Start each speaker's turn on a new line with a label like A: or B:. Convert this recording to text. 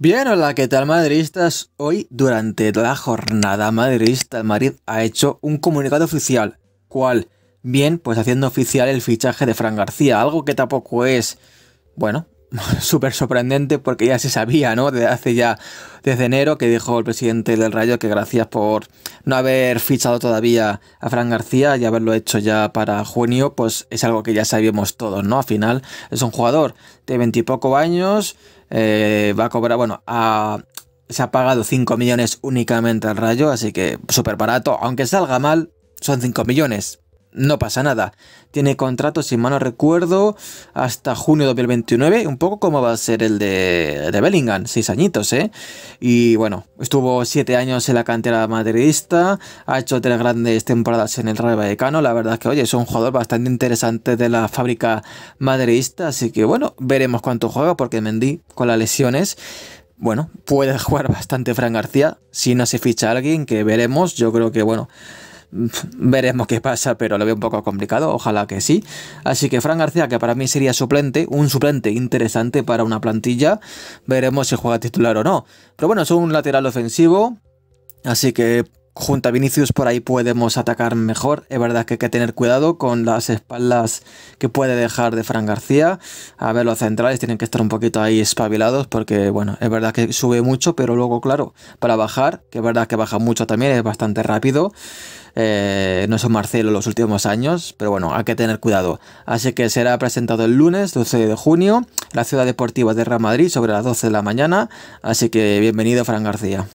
A: Bien, hola, ¿qué tal madridistas? Hoy, durante la jornada madridista, Madrid ha hecho un comunicado oficial. ¿Cuál? Bien, pues haciendo oficial el fichaje de Fran García, algo que tampoco es, bueno, súper sorprendente porque ya se sabía, ¿no? Desde hace ya, desde enero, que dijo el presidente del Rayo que gracias por no haber fichado todavía a Fran García y haberlo hecho ya para junio, pues es algo que ya sabíamos todos, ¿no? Al final es un jugador de veintipoco años, eh, va a cobrar, bueno, se ha pagado 5 millones únicamente al Rayo, así que súper barato, aunque salga mal, son 5 millones no pasa nada. Tiene contrato, sin mal recuerdo, hasta junio de 2029, un poco como va a ser el de, Bellingham, seis añitos, ¿eh? Y bueno, estuvo siete años en la cantera madridista, ha hecho tres grandes temporadas en el Real Vallecano, la verdad es que, oye, es un jugador bastante interesante de la fábrica madridista, así que bueno, veremos cuánto juega, porque Mendy, con las lesiones, bueno, puede jugar bastante Fran García, si no se ficha alguien, que veremos, yo creo que, bueno veremos qué pasa, pero lo veo un poco complicado, ojalá que sí. Así que Fran García, que para mí sería suplente, un suplente interesante para una plantilla, veremos si juega titular o no. Pero bueno, es un lateral ofensivo, así que junto a Vinicius por ahí podemos atacar mejor. Es verdad que hay que tener cuidado con las espaldas que puede dejar de Fran García. A ver, los centrales tienen que estar un poquito ahí espabilados porque, bueno, es verdad que sube mucho, pero luego, claro, para bajar, que es verdad que baja mucho también, es bastante rápido. Eh, no son Marcelo los últimos años, pero bueno, hay que tener cuidado. Así que será presentado el lunes 12 de junio en la Ciudad Deportiva de Real Madrid sobre las 12 de la mañana. Así que bienvenido, Fran García.